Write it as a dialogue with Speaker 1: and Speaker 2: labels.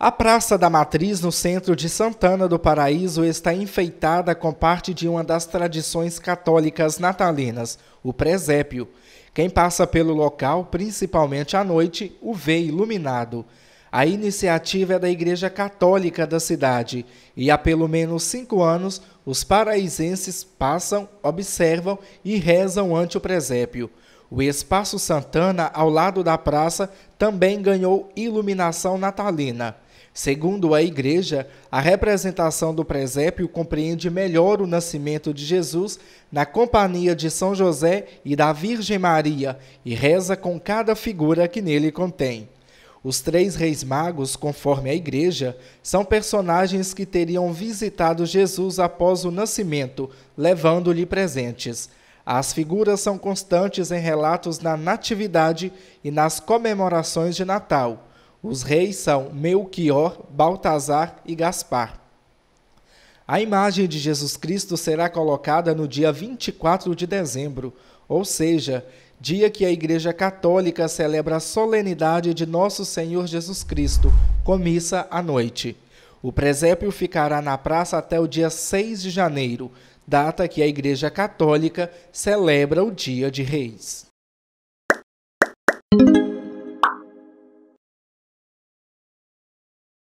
Speaker 1: A Praça da Matriz, no centro de Santana do Paraíso, está enfeitada com parte de uma das tradições católicas natalinas, o presépio. Quem passa pelo local, principalmente à noite, o vê iluminado. A iniciativa é da Igreja Católica da cidade e há pelo menos cinco anos os paraísenses passam, observam e rezam ante o presépio. O Espaço Santana, ao lado da praça, também ganhou iluminação natalina. Segundo a Igreja, a representação do presépio compreende melhor o nascimento de Jesus na companhia de São José e da Virgem Maria e reza com cada figura que nele contém. Os três reis magos, conforme a Igreja, são personagens que teriam visitado Jesus após o nascimento, levando-lhe presentes. As figuras são constantes em relatos na Natividade e nas comemorações de Natal. Os reis são Melquior, Baltazar e Gaspar. A imagem de Jesus Cristo será colocada no dia 24 de dezembro, ou seja, dia que a Igreja Católica celebra a solenidade de Nosso Senhor Jesus Cristo, com missa à noite. O presépio ficará na praça até o dia 6 de janeiro, data que a Igreja Católica celebra o Dia de Reis.